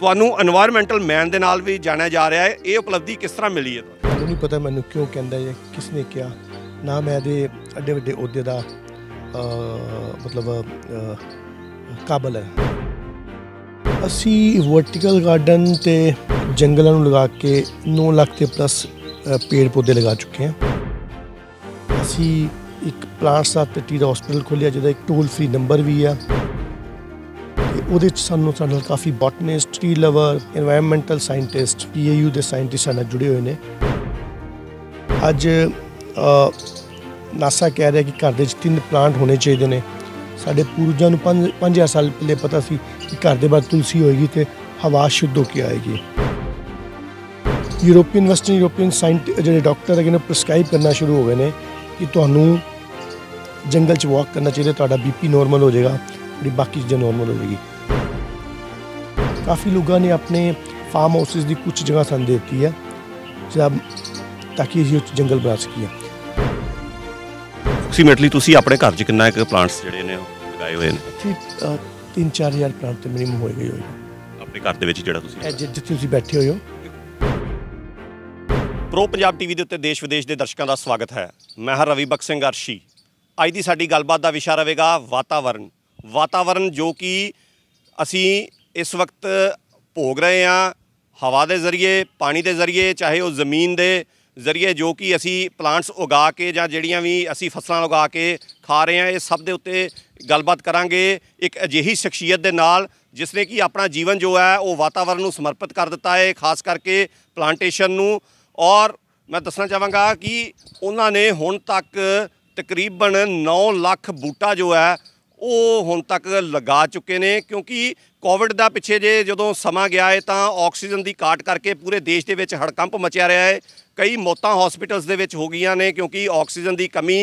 ਤੁਹਾਨੂੰ এনवायरमेंटल ਮੈਨ ਦੇ ਨਾਲ ਵੀ ਜਾਣਿਆ ਜਾ ਰਿਹਾ ਹੈ ਇਹ ਉਪਲਬਧੀ ਕਿਸ ਤਰ੍ਹਾਂ ਮਿਲੀ ਹੈ ਤੁਹਾਨੂੰ ਨਹੀਂ ਪਤਾ ਮੈਨੂੰ ਕਿਉਂ ਕਹਿੰਦਾ ਹੈ ਕਿਸ ਨੇ ਕਿਹਾ ਨਾ ਮੈਂ ਇਹਦੇ ਅੱਡੇ ਵੱਡੇ ਅਹੁਦੇ ਦਾ ਮਤਲਬ ਕਾਬਲ ਹੈ ਅਸੀਂ ਵਰਟੀਕਲ ਗਾਰਡਨ ਤੇ ਜੰਗਲਾਂ ਨੂੰ ਲਗਾ ਕੇ 9 ਲੱਖ ਤੇ ਪਲੱਸ ਪੇੜ ਪੌਦੇ ਲਗਾ ਚੁੱਕੇ ਹਾਂ ਅਸੀਂ ਇੱਕ ਪਲਾਂਟ ਸਾਥ ਤੇ ਦਾ ਹਸਪੀਟਲ ਖੋਲਿਆ ਜਿਹਦਾ ਇੱਕ ਟੋਲ ਫ੍ਰੀ ਨੰਬਰ ਵੀ ਹੈ ਉਹਦੇ ਚ ਸਾਨੂੰ ਸਾਡੇ ਕਾਫੀ botanist tree lover environmental scientist PAU ਦੇ ਸਾਇੰਟਿਸਟ ਨਾਲ ਜੁੜੇ ਹੋਏ ਨੇ ਅੱਜ ਨਾਸਾ ਕਹਿ ਰਿਹਾ ਕਿ ਘਰ ਦੇ ਵਿੱਚ ਤਿੰਨ ਪਲਾਂਟ ਹੋਣੇ ਚਾਹੀਦੇ ਨੇ ਸਾਡੇ ਪੂਰਜਾਂ ਨੂੰ 5 5000 ਸਾਲ ਪਹਿਲੇ ਪਤਾ ਸੀ ਕਿ ਘਰ ਦੇ ਬਾਅਦ ਤੁਲਸੀ ਹੋਏਗੀ ਤੇ ਹਵਾ ਸ਼ੁੱਧ ਹੋ ਕੇ ਆਏਗੀ ਯੂਰੋਪੀਅਨ ਵੈਸਟਰਨ ਯੂਰੋਪੀਅਨ ਸਾਇੰਟ ਜਿਹੜੇ ਡਾਕਟਰ ਹੈਗੇ ਨੇ ਪ੍ਰਿਸਕ੍ਰਾਈਬ ਕਰਨਾ ਸ਼ੁਰੂ ਹੋ ਗਏ ਨੇ ਕਿ ਤੁਹਾਨੂੰ ਜੰਗਲ 'ਚ ਵਾਕ ਕਰਨਾ ਚਾਹੀਦਾ ਤੁਹਾਡਾ ਬੀਪੀ ਨੋਰਮਲ ਹੋ ਜਾਏਗਾ ਤੁਹਾਡੀ ਬਾਕੀ ਚੀਜ਼ਾਂ ਨੋਰਮਲ ਹੋ ਜਾਏਗੀ ਕਾਫੀ ਲੋਕਾਂ ਨੇ ਆਪਣੇ ਫਾਰਮ ਹਾਊਸਿਸ ਦੀ ਕੁਝ ਜਗ੍ਹਾ ਸਾਨੂੰ ਦਿੱਤੀ ਹੈ ਜਦ ਤਾਂ ਕਿ ਜੰਗਲ ਬਣਾ ਸਕੀਏ ਅਪਰੋਕਸੀਮੇਟਲੀ ਤੁਸੀਂ ਆਪਣੇ ਘਰ 'ਚ ਕਿੰਨਾ ਇੱਕ ਪਲਾਂਟਸ ਜਿਹੜੇ ਨੇ ਉਹ ਲਗਾਏ ਹੋਏ ਨੇ ਠੀਕ 3-4000 ਪਲਾਂਟ ਤੇ ਮਿਨੀਮਮ ਹੋਏ ਗਏ ਹੋਏ ਆਪਣੇ ਘਰ ਦੇ ਵਿੱਚ ਜਿਹੜਾ ਤੁਸੀਂ ਜਿੱਥੇ ਤੁਸੀਂ ਬੈਠੇ ਹੋਏ ਹੋ ਪ੍ਰੋ ਪੰਜਾਬ ਟੀਵੀ ਦੇ ਉੱਤੇ ਦੇਸ਼ ਵਿਦੇਸ਼ ਦੇ ਦਰਸ਼ਕਾਂ ਦਾ ਸਵਾਗਤ ਹੈ ਮੈਂ ਹਾਂ ਰਵੀ ਬਖਸ਼ ਸਿੰਘ ਅਰਸ਼ੀ ਅੱਜ ਦੀ ਸਾਡੀ ਗੱਲਬਾਤ ਦਾ ਵਿਸ਼ਾ ਰਹੇਗਾ ਵਾਤਾਵਰਣ ਵਾਤਾਵਰਣ ਜੋ ਕਿ ਅਸੀਂ ਇਸ ਵਕਤ ਭੋਗ ਰਹੇ ਆ ਹਵਾ ਦੇ ਜ਼ਰੀਏ ਪਾਣੀ ਦੇ ਜ਼ਰੀਏ ਚਾਹੇ ਉਹ ਜ਼ਮੀਨ ਦੇ ਜ਼ਰੀਏ ਜੋ ਕਿ ਅਸੀਂ ਪਲਾਂਟਸ ਉਗਾ ਕੇ ਜਾਂ ਜਿਹੜੀਆਂ ਵੀ ਅਸੀਂ ਫਸਲਾਂ ਉਗਾ ਕੇ ਖਾ ਰਹੇ ਆ ਇਹ ਸਭ ਦੇ ਉੱਤੇ ਗੱਲਬਾਤ ਕਰਾਂਗੇ ਇੱਕ ਅਜਿਹੀ ਸ਼ਖਸੀਅਤ ਦੇ ਨਾਲ ਜਿਸ ਨੇ ਕਿ ਆਪਣਾ ਜੀਵਨ ਜੋ ਹੈ ਉਹ ਵਾਤਾਵਰਣ ਨੂੰ ਸਮਰਪਿਤ ਕਰ ਦਿੱਤਾ ਹੈ ਖਾਸ ਕਰਕੇ ਪਲਾਂਟੇਸ਼ਨ ਨੂੰ ਔਰ ਮੈਂ ਦੱਸਣਾ ਚਾਹਾਂਗਾ ਕਿ ਉਹਨਾਂ ਨੇ ਹੁਣ ਤੱਕ ਤਕਰੀਬਨ 9 ਲੱਖ ਬੂਟਾ ਜੋ ਹੈ ਉਹ ਹੁਣ ਤੱਕ ਲਗਾ ਚੁੱਕੇ ਨੇ ਕਿਉਂਕਿ ਕੋਵਿਡ ਦਾ ਪਿੱਛੇ ਜੇ ਜਦੋਂ ਸਮਾਂ ਗਿਆ ਹੈ ਤਾਂ ਆਕਸੀਜਨ ਦੀ ਕਾਟ ਕਰਕੇ ਪੂਰੇ ਦੇਸ਼ ਦੇ ਵਿੱਚ ਹੜਕੰਪ ਮਚਿਆ ਰਿਹਾ ਹੈ ਕਈ ਮੌਤਾਂ ਹਸਪੀਟਲਸ ਦੇ ਵਿੱਚ ਹੋ ਗਈਆਂ ਨੇ ਕਿਉਂਕਿ ਆਕਸੀਜਨ ਦੀ ਕਮੀ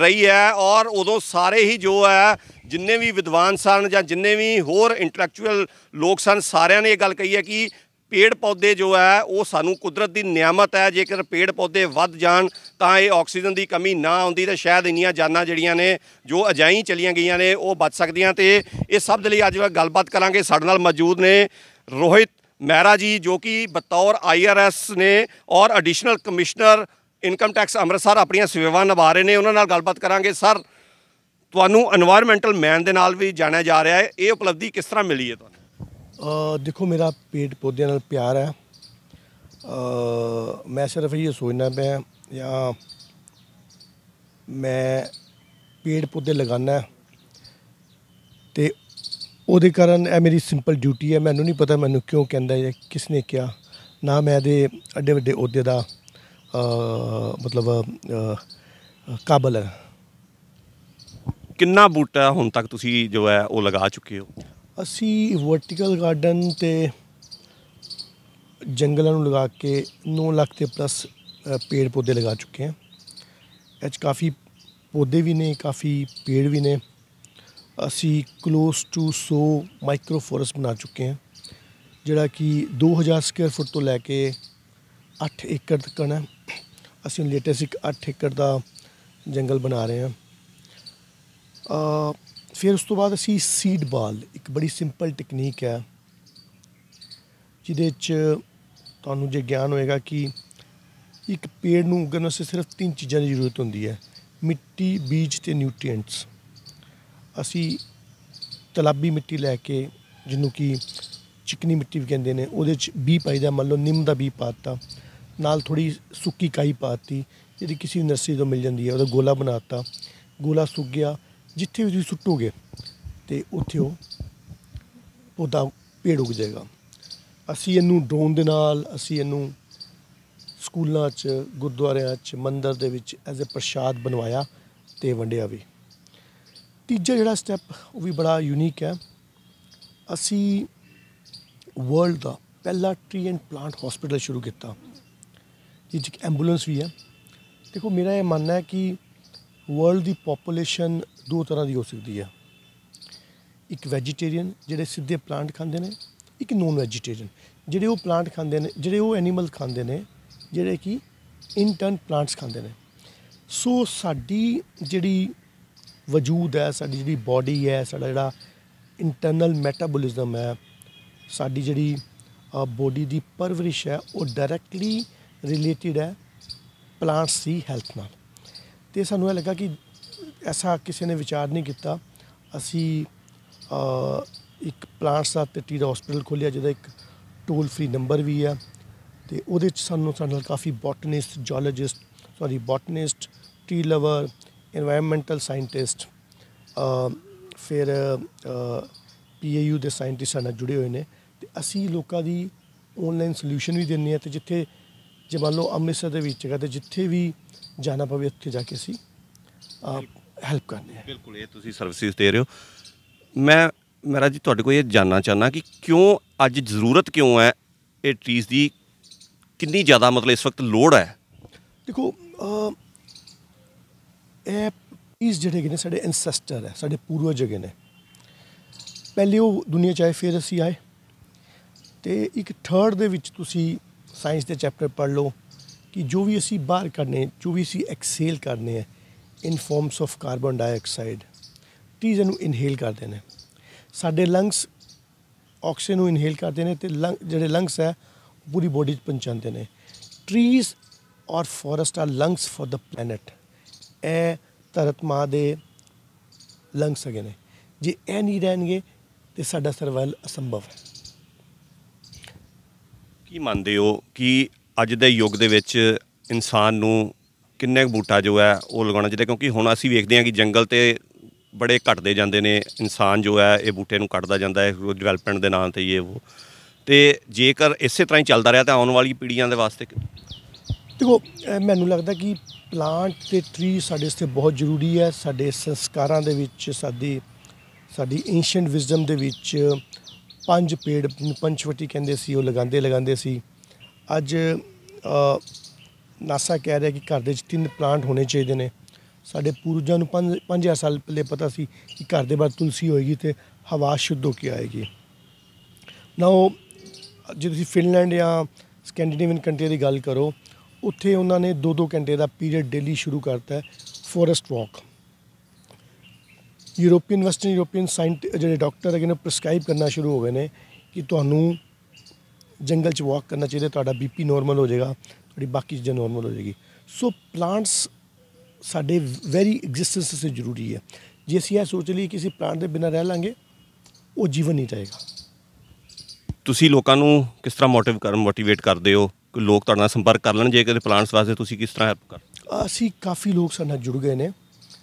ਰਹੀ ਹੈ ਔਰ ਉਦੋਂ ਸਾਰੇ ਹੀ ਜੋ ਹੈ ਜਿੰਨੇ ਵੀ ਵਿਦਵਾਨ ਸਨ ਜਾਂ ਜਿੰਨੇ ਵੀ ਹੋਰ ਇੰਟੈਲੈਕਚੁਅਲ ਲੋਕ ਸਨ ਸਾਰਿਆਂ ਨੇ ਇਹ ਗੱਲ ਕਹੀ ਹੈ ਕਿ ਪੇੜ ਪੌਦੇ ਜੋ ਹੈ ਉਹ ਸਾਨੂੰ ਕੁਦਰਤ ਦੀ ਨਿਆਮਤ ਹੈ ਜੇਕਰ ਪੇੜ ਪੌਦੇ ਵੱਧ ਜਾਣ ਤਾਂ ਇਹ ਆਕਸੀਜਨ ਦੀ ਕਮੀ ਨਾ ਆਉਂਦੀ ਤੇ ਸ਼ਾਇਦ ਇੰਨੀਆਂ ਜਾਨਾਂ ਜਿਹੜੀਆਂ ਨੇ ਜੋ ਅਜਾਈ ਚਲੀਆਂ ਗਈਆਂ ਨੇ ਉਹ ਬਚ ਸਕਦੀਆਂ ਤੇ ਇਹ ਸਭ ਦੇ ਲਈ ਅੱਜ ਗੱਲਬਾਤ ਕਰਾਂਗੇ ਸਾਡੇ ਨਾਲ ਮੌਜੂਦ ਨੇ ਰੋਹਿਤ ਮਹਿਰਾ ਜੀ ਜੋ ਕਿ ਬਤੌਰ ਆਈਆਰਐਸ ਨੇ ਔਰ additional commissioner income tax Amritsar ਆਪਣੀਆਂ ਸੇਵਾਵਾਂ ਨਿਭਾ ਰਹੇ ਨੇ ਉਹਨਾਂ ਨਾਲ ਗੱਲਬਾਤ ਕਰਾਂਗੇ ਸਰ ਤੁਹਾਨੂੰ এনवायरमेंटਲ ਮੈਨ ਦੇ ਨਾਲ ਵੀ ਜਾਣਿਆ ਜਾ ਰਿਹਾ ਹੈ ਇਹ ਉਪਲਬਧੀ ਕਿਸ ਤਰ੍ਹਾਂ ਮਿਲੀ ਹੈ ਤੁਹਾਨੂੰ ਦੇਖੋ ਮੇਰਾ ਪੇੜ ਪੌਦਿਆਂ ਨਾਲ ਪਿਆਰ ਹੈ ਮੈਂ ਸਿਰਫ ਇਹ ਸੋਚਣਾ ਪਿਆ ਜਾਂ ਮੈਂ ਪੇੜ ਪੌਦੇ ਲਗਾਣਾ ਤੇ ਉਹਦੇ ਕਾਰਨ ਇਹ ਮੇਰੀ ਸਿੰਪਲ ਡਿਊਟੀ ਹੈ ਮੈਨੂੰ ਨਹੀਂ ਪਤਾ ਮੈਨੂੰ ਕਿਉਂ ਕਹਿੰਦਾ ਹੈ ਕਿਸ ਨੇ ਕਿਹਾ ਨਾ ਮੈਂ ਇਹਦੇ ਅੱਡੇ ਵੱਡੇ ਅਹੁਦੇ ਦਾ ਮਤਲਬ ਕਾਬਲ ਹੈ ਕਿੰਨਾ ਬੂਟਾ ਹੁਣ ਤੱਕ ਤੁਸੀਂ ਜੋ ਹੈ ਉਹ ਲਗਾ ਚੁੱਕੇ ਹੋ ਅਸੀਂ ਵਰਟੀਕਲ ਗਾਰਡਨ ਤੇ ਜੰਗਲਾਂ ਨੂੰ ਲਗਾ ਕੇ 9 ਲੱਖ ਤੇ ਪਲੱਸ ਪੇੜ ਪੌਦੇ ਲਗਾ ਚੁੱਕੇ ਹਾਂ ਐਚ ਕਾਫੀ ਪੌਦੇ ਵੀ ਨੇ ਕਾਫੀ ਪੇੜ ਵੀ ਨੇ ਅਸੀਂ ਕਲੋਸ ਟੂ 100 ਮਾਈਕਰੋ ਫੋਰੈਸਟ ਬਣਾ ਚੁੱਕੇ ਹਾਂ ਜਿਹੜਾ ਕਿ 2000 ਸਕੁਅਰ ਫੁੱਟ ਤੋਂ ਲੈ ਕੇ 8 ਏਕੜ ਤੱਕ ਹੈ ਅਸੀਂ ਲੇਟੈਸਟ ਇੱਕ 8 ਏਕੜ ਦਾ ਜੰਗਲ ਬਣਾ ਰਹੇ ਹਾਂ ਆ ਫਿਰ ਉਸ ਤੋਂ ਬਾਅਦ ਅਸੀਂ ਸੀਡ ਬਾਲ ਇੱਕ ਬੜੀ ਸਿੰਪਲ ਟੈਕਨੀਕ ਹੈ ਜਿਹਦੇ 'ਚ ਤੁਹਾਨੂੰ ਜੇ ਗਿਆਨ ਹੋਏਗਾ ਕਿ ਇੱਕ ਪੇੜ ਨੂੰ ਉਗਣ ਵਾਸਤੇ ਸਿਰਫ ਤਿੰਨ ਚੀਜ਼ਾਂ ਦੀ ਜ਼ਰੂਰਤ ਹੁੰਦੀ ਹੈ ਮਿੱਟੀ ਬੀਜ ਤੇ ਨਿਊਟ੍ਰੀਐਂਟਸ ਅਸੀਂ ਤਲਾਬੀ ਮਿੱਟੀ ਲੈ ਕੇ ਜਿਹਨੂੰ ਕਿ ਚਿਕਨੀ ਮਿੱਟੀ ਵੀ ਕਹਿੰਦੇ ਨੇ ਉਹਦੇ 'ਚ ਬੀ ਪਾਈਦਾ ਮੰਨ ਲਓ ਨਿੰਮ ਦਾ ਬੀ ਪਾਤਾ ਨਾਲ ਥੋੜੀ ਸੁੱਕੀ ਕਾਈ ਪਾਤੀ ਜਿਹੜੀ ਕਿਸੇ ਨਰਸਰੀ ਤੋਂ ਮਿਲ ਜਾਂਦੀ ਹੈ ਉਹਦਾ ਗੋਲਾ ਬਣਾਤਾ ਗੋਲਾ ਸੁੱਕ ਗਿਆ ਜਿੱਥੇ ਵੀ ਤੁਸੀਂ ਸੁੱਟੋਗੇ ਤੇ ਉੱਥੇ ਉਹ ਪੌਦਾ ਪੇੜ ਉੱਗ ਜਾਏਗਾ ਅਸੀਂ ਇਹਨੂੰ ਡਰੋਨ ਦੇ ਨਾਲ ਅਸੀਂ ਇਹਨੂੰ ਸਕੂਲਾਂ 'ਚ ਗੁਰਦੁਆਰਿਆਂ 'ਚ ਮੰਦਰ ਦੇ ਵਿੱਚ ਐਜ਼ ਅ ਪ੍ਰਸ਼ਾਦ ਬਣਵਾਇਆ ਤੇ ਵੰਡਿਆ ਵੀ ਤੀਜਾ ਜਿਹੜਾ ਸਟੈਪ ਉਹ ਵੀ ਬੜਾ ਯੂਨੀਕ ਹੈ ਅਸੀਂ ਵਰਲਡ ਦਾ ਪਹਿਲਾ ਟ੍ਰੀ ਐਂਡ ਪਲਾਂਟ ਹਸਪੀਟਲ ਸ਼ੁਰੂ ਕੀਤਾ ਜਿਹ 'ਚ ਐਂਬੂਲੈਂਸ ਵੀ ਹੈ ਦੇਖੋ ਮੇਰਾ ਇਹ ਮੰਨਣਾ ਹੈ ਕਿ ਵਰਲਡ ਦੀ ਪੋਪੂਲੇਸ਼ਨ ਦੋ ਤਰ੍ਹਾਂ ਦੀ ਹੋ ਸਕਦੀ ਹੈ ਇੱਕ ਵੈਜੀਟੇਰੀਅਨ ਜਿਹੜੇ ਸਿੱਧੇ ਪਲਾਂਟ ਖਾਂਦੇ ਨੇ ਇੱਕ ਨੋਨ ਵੈਜੀਟੇਰੀਅਨ ਜਿਹੜੇ ਉਹ ਪਲਾਂਟ ਖਾਂਦੇ ਨੇ ਜਿਹੜੇ ਉਹ ਐਨੀਮਲ ਖਾਂਦੇ ਨੇ ਜਿਹੜੇ ਕਿ ਇੰਟਰਨ ਪਲਾਂਟਸ ਖਾਂਦੇ ਨੇ ਸੋ ਸਾਡੀ ਜਿਹੜੀ ਵਜੂਦ ਹੈ ਸਾਡੀ ਜਿਹੜੀ ਬਾਡੀ ਹੈ ਸਾਡਾ ਜਿਹੜਾ ਇੰਟਰਨਲ ਮੈਟਾਬੋਲਿਜ਼ਮ ਹੈ ਸਾਡੀ ਜਿਹੜੀ ਬੋਡੀ ਦੀ ਪਰਵਰਿਸ਼ ਹੈ ਉਹ ਡਾਇਰੈਕਟਲੀ ਰਿਲੇਟਡ ਹੈ ਪਲਾਂਟਸ ਦੀ ਹੈਲਥ ਨਾਲ ਤੇ ਸਾਨੂੰ ਇਹ ਲੱਗਾ ਕਿ ਐਸਾ ਕਿਸੇ ਨੇ ਵਿਚਾਰ ਨਹੀਂ ਕੀਤਾ ਅਸੀਂ ਇੱਕ ਪਲਾਂਟਸ ਦਾ ਤੇ ਦਾ ਹਸਪੀਟਲ ਖੋਲਿਆ ਜਿਹਦਾ ਇੱਕ ਟੋਲ ਫ੍ਰੀ ਨੰਬਰ ਵੀ ਆ ਤੇ ਉਹਦੇ ਚ ਸਾਨੂੰ ਸਾਡੇ ਨਾਲ ਕਾਫੀ botanist geologist sorry botanist tree lover environmental scientist ਫਿਰ ਪੀਏਯੂ ਦੇ ਸਾਇੰਟਿਸਟ ਨਾਲ ਜੁੜੇ ਹੋਏ ਨੇ ਤੇ ਅਸੀਂ ਲੋਕਾਂ ਦੀ ਆਨਲਾਈਨ ਸੋਲੂਸ਼ਨ ਵੀ ਦਿੰਨੇ ਆ ਤੇ ਜਿੱਥੇ ਜੇ ਮੰਨ ਲਓ ਅੰਮ੍ਰਿਤਸਰ ਦੇ ਵਿੱਚ ਹੈਗਾ ਤੇ ਜਿੱਥੇ ਵੀ ਜਾਣਾ ਪਵੇ ਉੱਥੇ ਜਾ ਕੇ ਅਸੀਂ ਹੈਲਪ ਕਰਨੇ ਹੈ ਬਿਲਕੁਲ ਇਹ ਤੁਸੀਂ ਸਰਵਿਸਿਜ਼ ਦੇ ਰਹੇ ਹੋ ਮੈਂ ਮਹਾਰਾਜ ਜੀ ਤੁਹਾਡੇ ਕੋਲ ਇਹ ਜਾਨਣਾ ਚਾਹਨਾ ਕਿ ਕਿਉਂ ਅੱਜ ਜ਼ਰੂਰਤ ਕਿਉਂ ਹੈ ਇਹ ਟਰੀਜ਼ ਦੀ ਕਿੰਨੀ ਜ਼ਿਆਦਾ ਮਤਲਬ ਇਸ ਵਕਤ ਲੋੜ ਹੈ ਦੇਖੋ ਇਹ ਇਸ ਜਿਹੜੇ ਨੇ ਸਾਡੇ ਐਂਸੈਸਟਰ ਹੈ ਸਾਡੇ ਪੂਰਵਜ ਜਗੇ ਨੇ ਪਹਿਲੇ ਉਹ ਦੁਨੀਆ ਚ ਆਏ ਫਿਰ ਅਸੀਂ ਆਏ ਤੇ ਇੱਕ ਥਰਡ ਦੇ ਵਿੱਚ ਤੁਸੀਂ ਸਾਇੰਸ ਦੇ ਚੈਪਟਰ ਪੜ੍ਹ ਲਓ ਕਿ ਜੋ ਵੀ ਅਸੀਂ ਬਾਹਰ ਕਰਨੇ ਜੋ ਵੀ ਅਸੀਂ ਐਕਸੇਲ ਕਰਨੇ ਹੈ in forms of carbon dioxide trees ਨੂੰ ਇਨਹੇਲ ਕਰਦੇ ਨੇ ਸਾਡੇ ਲੰਗਸ ਆਕਸੀਜਨ ਨੂੰ ਇਨਹੇਲ ਕਰਦੇ ਨੇ ਤੇ ਜਿਹੜੇ ਲੰਗਸ ਹੈ ਪੂਰੀ ਬੋਡੀ 'ਚ ਪਹੁੰਚਾਉਂਦੇ ਨੇ ਟਰੀਜ਼ ਔਰ forest are lungs for the planet ਇਹ ਤਰਤਮਾ ਦੇ ਲੰਗਸ ਹੈਗੇ ਨੇ ਜੇ ਇਹ ਨਹੀਂ ਰਹਿਣਗੇ ਤੇ ਸਾਡਾ ਸਰਵਾਈਵਲ ਅਸੰਭਵ ਹੈ ਕੀ ਮੰਨਦੇ ਹੋ ਕਿ ਅੱਜ ਦੇ ਯੁੱਗ ਦੇ ਵਿੱਚ ਇਨਸਾਨ ਨੂੰ ਕਿੰਨੇ ਬੂਟਾ ਜੋ ਹੈ ਉਹ ਲਗਾਉਣਾ ਚਾਹੀਦਾ ਕਿਉਂਕਿ ਹੁਣ ਅਸੀਂ ਵੇਖਦੇ ਹਾਂ ਕਿ ਜੰਗਲ ਤੇ ਬੜੇ ਘਟਦੇ ਜਾਂਦੇ ਨੇ ਇਨਸਾਨ ਜੋ ਹੈ ਇਹ ਬੂਟੇ ਨੂੰ ਕੱਟਦਾ ਜਾਂਦਾ ਹੈ ਡਿਵੈਲਪਮੈਂਟ ਦੇ ਨਾਂ ਤੇ ਇਹ ਉਹ ਤੇ ਜੇਕਰ ਇਸੇ ਤਰ੍ਹਾਂ ਹੀ ਚੱਲਦਾ ਰਿਹਾ ਤਾਂ ਆਉਣ ਵਾਲੀ ਪੀੜ੍ਹੀਆਂ ਦੇ ਵਾਸਤੇ ਦੇਖੋ ਮੈਨੂੰ ਲੱਗਦਾ ਕਿ ਪਲਾਂਟ ਤੇ ਟ੍ਰੀ ਸਾਡੇ ਵਾਸਤੇ ਬਹੁਤ ਜ਼ਰੂਰੀ ਹੈ ਸਾਡੇ ਸੰਸਕਾਰਾਂ ਦੇ ਵਿੱਚ ਸਾਡੀ ਸਾਡੀ ਐਂਸ਼ੀਅੰਟ ਵਿਜ਼ਡਮ ਦੇ ਵਿੱਚ ਪੰਜ ਪੇੜ ਪੰਚਵਟੀ ਕਹਿੰਦੇ ਸੀ ਉਹ ਲਗਾਉਂਦੇ ਲਗਾਉਂਦੇ ਸੀ ਅੱਜ ਨਾਸਾ ਕਹਿ ਰਿਹਾ ਕਿ ਘਰ ਦੇ ਵਿੱਚ ਤਿੰਨ ਪਲਾਂਟ ਹੋਣੇ ਚਾਹੀਦੇ ਨੇ ਸਾਡੇ ਪੂਰਜਾਂ ਨੂੰ 5 5000 ਸਾਲ ਪਹਿਲੇ ਪਤਾ ਸੀ ਕਿ ਘਰ ਦੇ ਬਾਅਦ ਤੁਲਸੀ ਹੋਏਗੀ ਤੇ ਹਵਾ ਸ਼ੁੱਧ ਹੋ ਕੇ ਆਏਗੀ ਨਾ ਉਹ ਜੇ ਤੁਸੀਂ ਫਿਨਲੈਂਡ ਜਾਂ ਸਕੈਂਡੀਨੇਵੀਅਨ ਕੰਟਰੀ ਦੀ ਗੱਲ ਕਰੋ ਉੱਥੇ ਉਹਨਾਂ ਨੇ 2-2 ਘੰਟੇ ਦਾ ਪੀਰੀਅਡ ਡੇਲੀ ਸ਼ੁਰੂ ਕਰਤਾ ਹੈ forest walk European western European scientist ਜਿਹੜੇ ਡਾਕਟਰ ਹੈਗੇ ਨੇ ਪ੍ਰਿਸਕ੍ਰਾਈਬ ਕਰਨਾ ਸ਼ੁਰੂ ਹੋ ਗਏ ਨੇ ਕਿ ਤੁਹਾਨੂੰ ਜੰਗਲ 'ਚ ਵਾਕ ਕਰਨਾ ਚਾਹੀਦਾ ਤੁਹਾਡਾ ਬੀਪੀ ਨੋਰਮਲ ਹੋ ਜਾਏਗਾ ਤੁਹਾਡੀ ਬਾਕੀ ਚੀਜ਼ਾਂ ਨੋਰਮਲ ਹੋ ਜਾਏਗੀ ਸੋ ਪਲਾਂਟਸ ਸਾਡੇ ਵੈਰੀ ਐਗਜ਼ਿਸਟੈਂਸ ਸੇ ਜ਼ਰੂਰੀ ਹੈ ਜੇ ਅਸੀਂ ਇਹ ਸੋਚ ਲਈ ਕਿਸੇ ਪਲਾਂਟ ਦੇ ਬਿਨਾਂ ਰਹਿ ਲਾਂਗੇ ਉਹ ਜੀਵਨ ਨਹੀਂ ਰਹੇਗਾ ਤੁਸੀਂ ਲੋਕਾਂ ਨੂੰ ਕਿਸ ਤਰ੍ਹਾਂ ਮੋਟਿਵ ਕਰਨ ਮੋਟੀਵੇਟ ਕਰਦੇ ਹੋ ਕਿ ਲੋਕ ਤੁਹਾਡੇ ਨਾਲ ਸੰਪਰਕ ਕਰ ਲੈਣ ਜੇ ਕਿਤੇ ਪਲਾਂਟਸ ਵਾਸਤੇ ਤੁਸੀਂ ਕਿਸ ਤਰ੍ਹਾਂ ਹੈਲਪ ਕਰ ਅਸੀਂ ਕਾਫੀ ਲੋਕ ਸਾਡੇ ਨਾਲ ਜੁੜ ਗਏ ਨੇ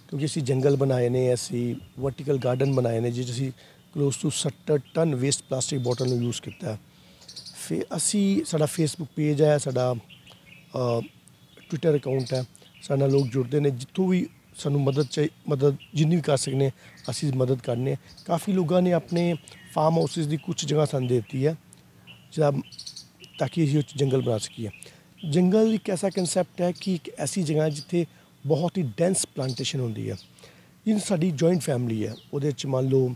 ਕਿਉਂਕਿ ਅਸੀਂ ਜੰਗਲ ਬਣਾਏ ਨੇ ਅਸੀਂ ਵਰਟੀਕਲ ਗਾਰਡਨ ਬਣਾਏ ਨੇ ਜਿਸ ਅਸੀਂ close to 70 ton waste plastic bottle ਨੂੰ ਯੂਜ਼ ਕੀਤਾ ਹੈ ਫੇ ਅਸੀਂ ਸਾਡਾ ਫੇਸਬੁੱਕ ਪੇਜ ਹੈ ਸਾਡਾ ਟਵਿੱਟਰ ਅਕਾਊਂਟ ਹੈ ਸਾਡੇ ਨਾਲ ਲੋਕ ਜੁੜਦੇ ਨੇ ਜਿੱਥੋਂ ਵੀ ਸਾਨੂੰ ਮਦਦ ਚਾਹੀ ਮਦਦ ਜਿੰਨੀ ਵੀ ਕਰ ਸਕਨੇ ਅਸੀਂ ਮਦਦ ਕਰਨੇ ਕਾਫੀ ਲੋਕਾਂ ਨੇ ਆਪਣੇ ਫਾਰਮ ਹਾਊਸਿਸ ਦੀ ਕੁਝ ਜਗ੍ਹਾ ਸਾਨੂੰ ਦਿੱਤੀ ਹੈ ਜਿਹੜਾ ਤਾਂ ਕਿ ਅਸੀਂ ਜੰਗਲ ਬਣਾ ਸਕੀਏ ਜੰਗਲ ਇੱਕ ਐਸਾ ਕਨਸੈਪਟ ਹੈ ਕਿ ਇੱਕ ਐਸੀ ਜਗ੍ਹਾ ਜਿੱਥੇ ਬਹੁਤ ਹੀ ਡੈਂਸ ਪਲਾਂਟੇਸ਼ਨ ਹੁੰਦੀ ਹੈ ਇਹ ਸਾਡੀ ਜੁਆਇੰਟ ਫੈਮਿਲੀ ਹੈ ਉਹਦੇ ਵਿੱਚ ਮੰਨ ਲਓ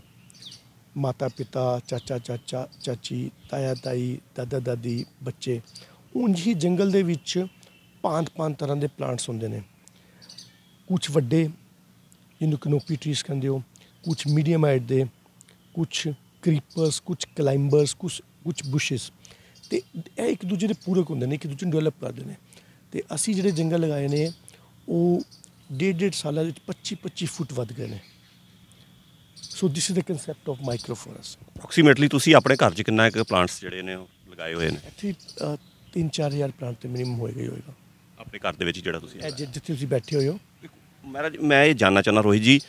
ਮਾਤਾ ਪਿਤਾ ਚਾਚਾ ਚਾਚਾ ਚਾਚੀ ਤਾਇਆ ਤਾਈ ਦਾਦਾ ਦਾਦੀ ਬੱਚੇ ਉਂਝ ਹੀ ਜੰਗਲ ਦੇ ਵਿੱਚ ਭਾਂਤ-ਭਾਂਤ ਤਰ੍ਹਾਂ ਦੇ ਪਲਾਂਟਸ ਹੁੰਦੇ ਨੇ ਕੁਝ ਵੱਡੇ ਇਹਨੂੰ ਕਨੋਪੀ ਟਰੀਸ ਕਹਿੰਦੇ ਹੋ ਕੁਝ ਮੀਡੀਅਮ ਹਾਈਟ ਦੇ ਕੁਝ ਕ੍ਰੀਪਰਸ ਕੁਝ ਕਲਾਈਂਬਰਸ ਕੁਝ ਕੁਝ ਬੁਸ਼ਸ ਤੇ ਇਹ ਇੱਕ ਦੂਜੇ ਦੇ ਪੂਰਕ ਹੁੰਦੇ ਨੇ ਇੱਕ ਦੂਜੇ ਨੂੰ ਡਿਵੈਲਪ ਕਰਦੇ ਨੇ ਤੇ ਅਸੀਂ ਜਿਹੜੇ ਜੰਗਲ ਲਗਾਏ ਨੇ ਉਹ 1.5 ਸਾਲਾਂ ਵਿੱਚ 25 25 ਫੁੱਟ ਵੱਧ ਗਏ ਨੇ so this is the concept of microforests approximately ਤੁਸੀਂ ਆਪਣੇ ਘਰ 'ਚ ਕਿੰਨਾ ਇੱਕ ਪਲਾਂਟਸ ਜਿਹੜੇ ਨੇ ਉਹ ਲਗਾਏ ਹੋਏ ਨੇ ਇੱਥੇ 3-4000 ਪਲਾਂਟ ਤੇ ਹੋਏ ਗਏ ਹੋਏਗਾ ਆਪਣੇ ਘਰ ਦੇ ਵਿੱਚ ਜਿਹੜਾ ਤੁਸੀਂ ਜਿੱਥੇ ਤੁਸੀਂ ਬੈਠੇ ਹੋਏ ਹੋ ਮਹਾਰਾਜ ਮੈਂ ਇਹ ਜਾਨਣਾ ਚਾਹਣਾ ਰੋਹੀ ਜੀ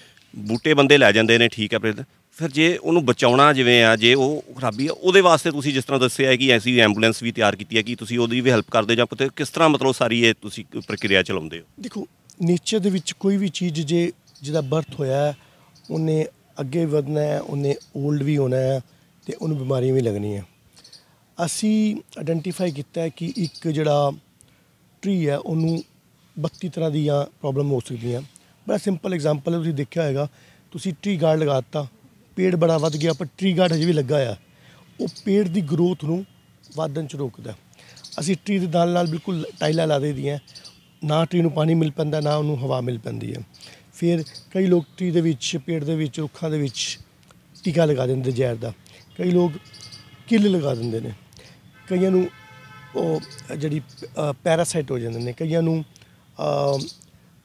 ਬੂਟੇ ਬੰਦੇ ਲੈ ਜਾਂਦੇ ਨੇ ਠੀਕ ਹੈ ਪਰ ਫਿਰ ਜੇ ਉਹਨੂੰ ਬਚਾਉਣਾ ਜਿਵੇਂ ਆ ਜੇ ਉਹ ਖਰਾਬੀ ਆ ਉਹਦੇ ਵਾਸਤੇ ਤੁਸੀਂ ਜਿਸ ਤਰ੍ਹਾਂ ਦੱਸਿਆ ਹੈ ਕਿ ਐਸੀ ਐਂਬੂਲੈਂਸ ਵੀ ਤਿਆਰ ਕੀਤੀ ਹੈ ਕਿ ਤੁਸੀਂ ਉਹਦੀ ਵੀ ਹੈਲਪ ਕਰਦੇ ਜਾਂ ਕਿਤੇ ਕਿਸ ਤਰ੍ਹਾਂ ਮਤਲਬ ਸਾਰੀ ਇਹ ਤੁਸੀਂ ਪ੍ਰਕਿਰਿਆ ਚਲਾਉਂਦੇ ਹੋ ਦੇਖੋ ਨੇਚਰ ਦੇ ਵਿੱਚ ਕੋਈ ਵੀ ਚੀਜ਼ ਜੇ ਜਿਹਦਾ ਬਰਥ ਹੋਇਆ ਉਹਨੇ ਅੱਗੇ ਵਧਣਾ ਹੈ ਉਹਨੇ 올ਡ ਵੀ ਹੋਣਾ ਹੈ ਤੇ ਉਹਨੂੰ ਬਿਮਾਰੀਆਂ ਵੀ ਲੱਗਣੀਆਂ ਅਸੀਂ ਆਇਡੈਂਟੀਫਾਈ ਕੀਤਾ ਕਿ ਇੱਕ ਜਿਹੜਾ ਟ੍ਰੀ ਹੈ ਉਹਨੂੰ 32 ਤਰ੍ਹਾਂ ਦੀਆਂ ਪ੍ਰੋਬਲਮ ਹੋ ਸਕਦੀਆਂ ਬੜਾ ਸਿੰਪਲ ਐਗਜ਼ਾਮਪਲ ਹੈ ਤੁਸੀਂ ਦੇਖਿਆ ਹੋਵੇਗਾ ਤੁਸੀਂ ਟ੍ਰੀ ਗਾਰਡ ਲਗਾ ਦਿੱਤਾ ਪੇੜ ਬੜਾ ਵੱਧ ਗਿਆ ਪਰ ਟ੍ਰੀ ਗਾਰਡ ਹਜੇ ਵੀ ਲੱਗਾ ਆ ਉਹ ਪੇੜ ਦੀ ਗਰੋਥ ਨੂੰ ਵਾਧਨ ਚ ਰੋਕਦਾ ਅਸੀਂ ਟ੍ਰੀ ਦੇ ਨਾਲ ਨਾਲ ਬਿਲਕੁਲ ਟਾਈਲਾ ਲਾ ਦੇ ਦੇਦੀਆਂ ਨਾ ਟ੍ਰੀ ਨੂੰ ਪਾਣੀ ਮਿਲ ਪੈਂਦਾ ਨਾ ਉਹਨੂੰ ਹਵਾ ਮਿਲ ਪੈਂਦੀ ਹੈ ਫਿਰ ਕਈ ਲੋਕ ਟਰੀ ਦੇ ਵਿੱਚ ਪੇੜ ਦੇ ਵਿੱਚ ਰੁੱਖਾਂ ਦੇ ਵਿੱਚ ਟੀਕਾ ਲਗਾ ਦਿੰਦੇ ਜ਼ਹਿਰ ਦਾ ਕਈ ਲੋਕ ਕਿੱਲ ਲਗਾ ਦਿੰਦੇ ਨੇ ਕਈਆਂ ਨੂੰ ਉਹ ਜਿਹੜੀ ਪੈਰਾਸਾਈਟ ਹੋ ਜਾਂਦੇ ਨੇ ਕਈਆਂ ਨੂੰ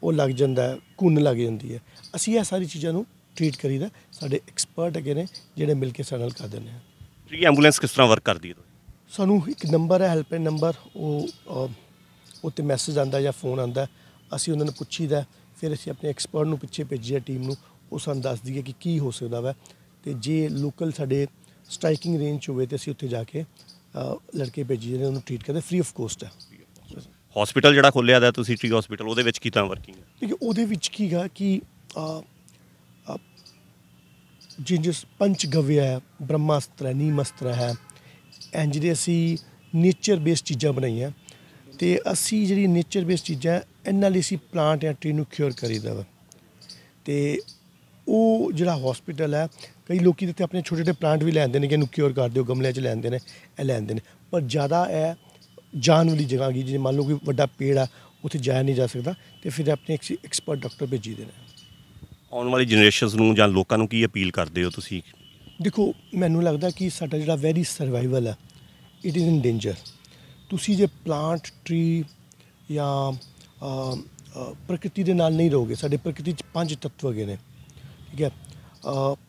ਉਹ ਲੱਗ ਜਾਂਦਾ ਕੁੰਨ ਲੱਗ ਜਾਂਦੀ ਹੈ ਅਸੀਂ ਇਹ ਸਾਰੀ ਚੀਜ਼ਾਂ ਨੂੰ ਟ੍ਰੀਟ ਕਰੀਦਾ ਸਾਡੇ ਐਕਸਪਰਟ ਹੈਗੇ ਨੇ ਜਿਹੜੇ ਮਿਲ ਕੇ ਸਾਡੇ ਕਰ ਦਿੰਦੇ ਨੇ ਜੀ ਐਂਬੂਲੈਂਸ ਕਿਸ ਤਰ੍ਹਾਂ ਵਰਕ ਕਰਦੀ ਹੈ ਸਾਨੂੰ ਇੱਕ ਨੰਬਰ ਹੈ ਹੈਲਪਲਾਈਨ ਨੰਬਰ ਉਹ ਉੱਤੇ ਮੈਸੇਜ ਆਂਦਾ ਜਾਂ ਫੋਨ ਆਂਦਾ ਅਸੀਂ ਉਹਨਾਂ ਨੂੰ ਪੁੱਛੀਦਾ ਫਿਰ ਅਸੀਂ ਆਪਣੇ ਐਕਸਪਰਟ ਨੂੰ ਪਿੱਛੇ ਭੇਜਿਆ ਟੀਮ ਨੂੰ ਉਹ ਸਾਨੂੰ ਦੱਸਦੀ ਹੈ ਕਿ ਕੀ ਹੋ ਸਕਦਾ ਵਾ ਤੇ ਜੇ ਲੋਕਲ ਸਾਡੇ ਸਟ੍ਰਾਈਕਿੰਗ ਰੇਂਜ ਹੋਵੇ ਤੇ ਅਸੀਂ ਉੱਥੇ ਜਾ ਕੇ ਲੜਕੇ ਭੇਜੀ ਜਿਹੜੇ ਉਹਨੂੰ ਟ੍ਰੀਟ ਕਰਦੇ ਫ੍ਰੀ ਆਫ ਕੋਸਟ ਹੈ ਹਸਪੀਟਲ ਜਿਹੜਾ ਖੋਲਿਆ ਦਾ ਤੁਸੀਂ ਟ੍ਰੀ ਹਸਪੀਟਲ ਉਹਦੇ ਵਿੱਚ ਕੀ ਤਾਂ ਵਰਕਿੰਗ ਹੈ ਦੇਖੋ ਉਹਦੇ ਵਿੱਚ ਕੀਗਾ ਕਿ ਜਿੰਜਸ ਪੰਚ ਗਵਿਆ ਹੈ ਬ੍ਰਹਮਾਸਤਰ ਹੈ ਨੀਮਸਤਰ ਹੈ ਇੰਜ ਦੇ ਅਸੀਂ ਨੇਚਰ ਬੇਸ ਚੀਜ਼ਾਂ ਬਣਾਈਆਂ ਤੇ ਅਸੀਂ ਜਿਹੜੀ ਨੇਚਰ ਬੇਸ ਚੀਜ਼ਾਂ ਇਹਨਾਂ ਲਈ ਸੀ ਪਲਾਂਟ ਜਾਂ ਟ੍ਰੀ ਨੂੰ ਕਿਉਰ ਕਰੀਦਾ ਵਾ ਤੇ ਉਹ ਜਿਹੜਾ ਹਸਪੀਟਲ ਹੈ ਕਈ ਲੋਕੀ ਦਿੱਤੇ ਆਪਣੇ ਛੋਟੇ ਛੋਟੇ ਪਲਾਂਟ ਵੀ ਲੈਂਦੇ ਨੇ ਕਿ ਇਹਨੂੰ ਕਿਉਰ ਕਰ ਦਿਓ ਗਮਲੇ 'ਚ ਲੈਂਦੇ ਨੇ ਇਹ ਲੈਂਦੇ ਨੇ ਪਰ ਜ਼ਿਆਦਾ ਇਹ ਜਾਣ ਵਾਲੀ ਜਗ੍ਹਾ ਗਈ ਜਿਵੇਂ ਮੰਨ ਲਓ ਕੋਈ ਵੱਡਾ ਪੇੜ ਆ ਉੱਥੇ ਜਾਇਆ ਨਹੀਂ ਜਾ ਸਕਦਾ ਤੇ ਫਿਰ ਆਪਣੇ ਇੱਕ ਐਕਸਪਰਟ ਡਾਕਟਰ ਭੇਜੀ ਦੇ ਨੇ ਆਉਣ ਵਾਲੀ ਜਨਰੇਸ਼ਨਸ ਨੂੰ ਜਾਂ ਲੋਕਾਂ ਨੂੰ ਕੀ ਅਪੀਲ ਕਰਦੇ ਹੋ ਤੁਸੀਂ ਦੇਖੋ ਮੈਨੂੰ ਲੱਗਦਾ ਕਿ ਸਾਡਾ ਜਿਹੜਾ ਵੈਰੀ ਸਰਵਾਈਵਲ ਹੈ ਇਟ ਇਜ਼ ਇਨ ਡੇਂਜਰ ਤੁਸੀਂ ਜੇ ਪਲਾਂਟ ਟ੍ਰੀ ਜਾਂ ਪ੍ਰਕਿਰਤੀ ਦੇ ਨਾਲ ਨਹੀਂ ਰਹੋਗੇ ਸਾਡੇ ਪ੍ਰਕਿਰਤੀ ਚ ਪੰਜ ਤੱਤਵ ਹੈਗੇ ਨੇ ਠੀਕ ਹੈ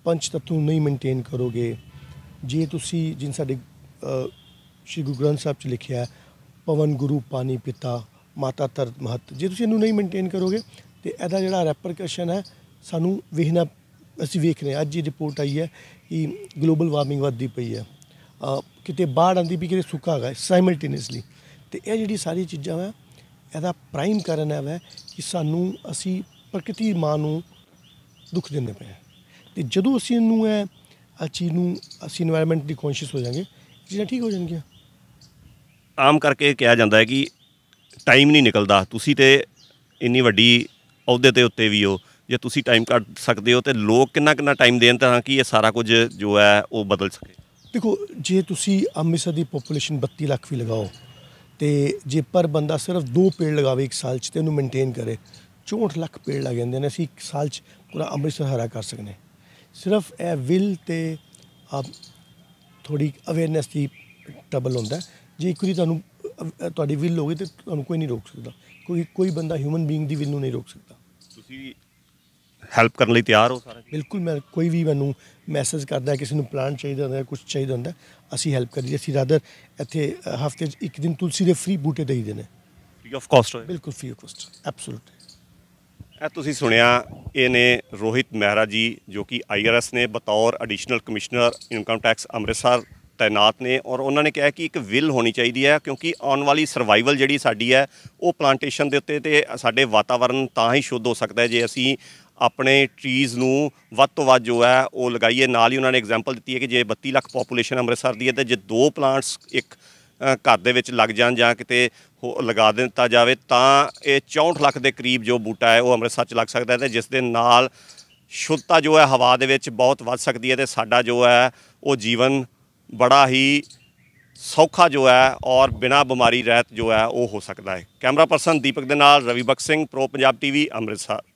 ਪੰਜ ਤੱਤ ਨੂੰ ਨਹੀਂ ਮੇਨਟੇਨ ਕਰੋਗੇ ਜੇ ਤੁਸੀਂ ਜਿਨ ਸਾਡੇ ਸ਼੍ਰੀ ਗੁਰੂ ਗ੍ਰੰਥ ਸਾਹਿਬ ਚ ਲਿਖਿਆ ਪਵਨ ਗੁਰੂ ਪਾਣੀ ਪਿਤਾ ਮਾਤਾ ਤਰ ਮਹਤ ਜੇ ਤੁਸੀਂ ਇਹਨੂੰ ਨਹੀਂ ਮੇਨਟੇਨ ਕਰੋਗੇ ਤੇ ਇਹਦਾ ਜਿਹੜਾ ਰੈਪਰਕਸ਼ਨ ਹੈ ਸਾਨੂੰ ਵੇਖਣਾ ਅਸੀਂ ਵੇਖ ਰਹੇ ਅੱਜ ਇਹ ਰਿਪੋਰਟ ਆਈ ਹੈ ਕਿ ਗਲੋਬਲ ਵਾਰਮਿੰਗ ਵੱਧਦੀ ਪਈ ਹੈ ਕਿਤੇ ਬਾੜ ਆਂਦੀ ਵੀ ਕਿਤੇ ਸੁੱਕਾ ਹੈਗਾ ਸਾਈਮਲਟੇਨੀਅਸਲੀ ਤੇ ਇਹ ਜਿਹੜੀ ਸਾਰੀ ਚੀਜ਼ਾਂ ਆ ਇਹਦਾ ਪ੍ਰਾਈਮ ਕਰਨ ਹੈ ਕਿ ਸਾਨੂੰ ਅਸੀਂ ਪ੍ਰਕਿਰਤੀ ਮਾਂ ਨੂੰ ਦੁੱਖ ਦਿੰਦੇ ਪਏ ਤੇ ਜਦੋਂ ਅਸੀਂ ਇਹਨੂੰ ਹੈ ਅਚੀ ਨੂੰ ਅਸੀਂ এনवायरमेंट ਦੀ ਕੌਨਸ਼ੀਅਸ ਹੋ ਜਾਾਂਗੇ ਜਿਹੜਾ ਠੀਕ ਹੋ ਜਾਣਗੇ ਆਮ ਕਰਕੇ ਕਿਹਾ ਜਾਂਦਾ ਹੈ ਕਿ ਟਾਈਮ ਨਹੀਂ ਨਿਕਲਦਾ ਤੁਸੀਂ ਤੇ ਇੰਨੀ ਵੱਡੀ ਅਹੁਦੇ ਤੇ ਉੱਤੇ ਵੀ ਹੋ ਜੇ ਤੁਸੀਂ ਟਾਈਮ ਕੱਢ ਸਕਦੇ ਹੋ ਤੇ ਲੋਕ ਕਿੰਨਾ ਕਿੰਨਾ ਟਾਈਮ ਦੇਣ ਤਾਂ ਕਿ ਇਹ ਸਾਰਾ ਕੁਝ ਜੋ ਹੈ ਉਹ ਬਦਲ ਸਕੇ ਦੇਖੋ ਜੇ ਤੁਸੀਂ ਅੰਮ੍ਰਿਤਸਰ ਦੀ ਪੋਪੂਲੇਸ਼ਨ 32 ਲੱਖ ਵੀ ਲਗਾਓ ਤੇ ਜੇ ਪਰ ਬੰਦਾ ਸਿਰਫ ਦੋ ਪੇੜ ਲਗਾਵੇ ਇੱਕ ਸਾਲ 'ਚ ਤੇ ਉਹਨੂੰ ਮੇਨਟੇਨ ਕਰੇ 64 ਲੱਖ ਪੇੜ ਲਾ ਜਾਂਦੇ ਨੇ ਅਸੀਂ ਇੱਕ ਸਾਲ 'ਚ ਪੂਰਾ ਅੰਮ੍ਰਿਤਸਰ ਹਰਾ ਕਰ ਸਕਨੇ ਸਿਰਫ ਇਹ ਵਿਲ ਤੇ ਆਪ ਥੋੜੀ ਅਵੇਅਰਨੈਸ ਦੀ ਟਬਲ ਹੁੰਦਾ ਜੇ ਇੱਕ ਵਾਰੀ ਤੁਹਾਨੂੰ ਤੁਹਾਡੀ ਵਿਲ ਹੋਵੇ ਤੇ ਤੁਹਾਨੂੰ ਕੋਈ ਨਹੀਂ ਰੋਕ ਸਕਦਾ ਕੋਈ ਕੋਈ ਬੰਦਾ ਹਿਊਮਨ ਬੀਇੰਗ ਦੀ ਵਿਲ ਨੂੰ ਨਹੀਂ ਰੋਕ ਸਕਦਾ ਤੁਸੀਂ ਹੈਲਪ ਕਰਨ ਲਈ ਤਿਆਰ ਹੋ ਸਾਰਾ ਬਿਲਕੁਲ ਮੈਂ ਕੋਈ ਵੀ ਮੈਨੂੰ ਮੈਸੇਜ ਕਰਦਾ ਕਿਸੇ ਨੂੰ ਪਲਾਂਟ ਚਾਹੀਦਾ ਹੁੰਦਾ ਕੁਝ ਚਾਹੀਦਾ ਹੁੰਦਾ ਅਸੀਂ ਹੈਲਪ ਕਰੀਏ ਅਸੀਂ ਰਾਦਰ ਇੱਥੇ ਹਫਤੇ 'ਚ ਇੱਕ ਦਿਨ ਤੁਲਸੀ ਦੇ ਫ੍ਰੀ ਬੂਟੇ ਦੇਈ ਨੇ ਫ੍ਰੀ ਆਫ ਕਾਸਟ ਬਿਲਕੁਲ ਫ੍ਰੀ ਆਫ ਕਾਸਟ ਐਬਸੋਲੂਟ ਇਹ ਤੁਸੀਂ ਸੁਣਿਆ ਇਹ ਨੇ ਰੋਹਿਤ ਮਹਿਰਾ ਜੀ ਜੋ ਕਿ ਆਈਆਰਐਸ ਨੇ ਬਤੌਰ additional commissioner income tax Amritsar ਤਾਇਨਾਤ ਨੇ ਔਰ ਉਹਨਾਂ ਨੇ ਕਿਹਾ ਕਿ ਇੱਕ ਵਿਲ ਹੋਣੀ ਚਾਹੀਦੀ ਹੈ ਕਿਉਂਕਿ ਆਉਣ ਵਾਲੀ ਸਰਵਾਈਵਲ ਜਿਹੜੀ ਸਾਡੀ ਹੈ ਉਹ ਪਲਾਂਟੇਸ਼ਨ ਦੇ ਉੱਤੇ ਤੇ ਸਾਡੇ ਵਾਤਾਵਰਣ ਤਾਂ ਹੀ ਸ਼ੁੱਧ ਹੋ ਸਕਦਾ ਹੈ ਜੇ ਅਸੀਂ ਆਪਣੇ ਟਰੀਜ਼ ਨੂੰ ਵੱਧ ਤੋਂ ਵੱਧ ਜੋ ਹੈ ਉਹ ਲਗਾਈਏ ਨਾਲ ਹੀ ਉਹਨਾਂ ਨੇ ਐਗਜ਼ਾਮਪਲ ਦਿੱਤੀ ਹੈ ਕਿ ਜੇ 32 ਲੱਖ ਪੋਪੂਲੇਸ਼ਨ ਅੰਮ੍ਰਿਤਸਰ ਦੀ ਹੈ ਤੇ ਜੇ ਦੋ ਪਲਾਂਟਸ ਇੱਕ ਘਰ ਦੇ ਵਿੱਚ ਲੱਗ ਜਾਣ ਜਾਂ ਕਿਤੇ ਲਗਾ ਦਿੱਤਾ ਜਾਵੇ ਤਾਂ ਇਹ 64 ਲੱਖ ਦੇ ਕਰੀਬ ਜੋ ਬੂਟਾ ਹੈ ਉਹ ਅੰਮ੍ਰਿਤਸਰ 'ਚ ਲੱਗ ਸਕਦਾ ਹੈ ਤੇ ਜਿਸ ਦੇ ਨਾਲ ਸ਼ੁੱਧਤਾ ਜੋ ਹੈ ਹਵਾ ਦੇ ਵਿੱਚ ਬਹੁਤ ਵੱਧ ਸਕਦੀ ਹੈ ਤੇ ਸਾਡਾ ਜੋ ਹੈ ਉਹ ਜੀਵਨ ਬੜਾ ਹੀ ਸੌਖਾ ਜੋ ਹੈ ਔਰ ਬਿਨਾ ਬਿਮਾਰੀ ਰਹਿਤ ਜੋ ਹੈ ਉਹ ਹੋ ਸਕਦਾ ਹੈ ਕੈਮਰਾ ਪਰਸਨ ਦੀਪਕ ਦੇ ਨਾਲ ਰਵੀ ਬਖਸ਼ ਸਿੰਘ ਪ੍ਰੋ ਪੰਜਾਬ ਟੀਵੀ ਅੰਮ੍ਰਿਤਸਰ